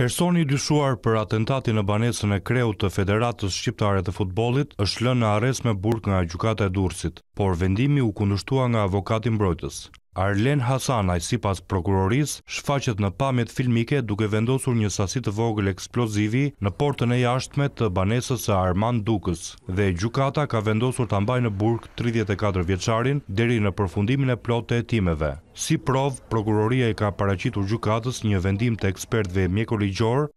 Personi dyshuar për atentati në banesën e kreu të Federatës Shqiptare të Futbolit është lënë në ares me burk nga gjukate e dursit, por vendimi u kundushtua nga avokatin brojtës. Arlen Hasanaj, si pas prokuroris, shfaqet në pamet filmike duke vendosur një sasit të vogël eksplozivi në portën e jashtme të banesës së Arman Dukës dhe Gjukata ka vendosur të ambaj në burg 34 vjeqarin deri në përfundimin e plot të etimeve. Si prov, prokuroria i ka paracitur Gjukatas një vendim të ekspertve Mjeko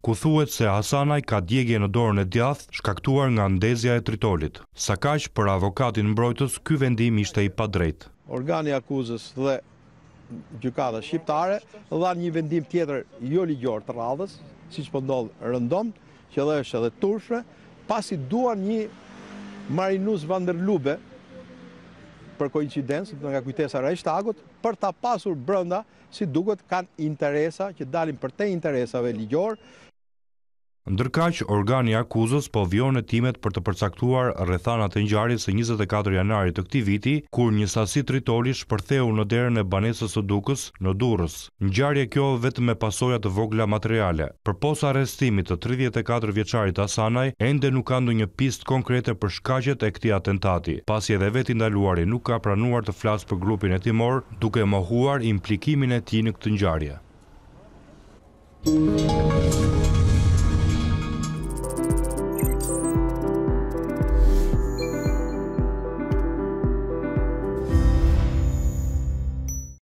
ku thuet se Hasanaj ka djegje në dorën e djath shkaktuar nga ndezja e tritolit. Sakash për avokatin mbrojtës, ky vendim ishte i pa drejtë organi akuzës dhe gjukatës shqiptare, dha një vendim tjetër jo ligjor të radhës, si që pëndodhë po rëndon, që dhe është edhe tushre, pasi duan një marinus vanderlube për koincidencë, të nga kujtesa Reichstagut, për ta pasur brënda si duket kanë interesa, që dalim për te interesave ligjor. Ndërkaq, organi akuzës po vion e timet për të përcaktuar rrethanat e njari së 24 janari të këti viti, kur një sasi tritori shpërtheu në derën e banesës të dukës në durës. Njari e kjo vetë me pasojat të vogla materiale. Për posa arestimit të 34 vjeqarit Asanaj, ende nuk andu një pistë konkrete për shkajet e këti atentati. pasi edhe veti ndaluari nuk ka pranuar të flasë për grupin e timor, duke më huar implikimin e ti në këtë njari. Thank you.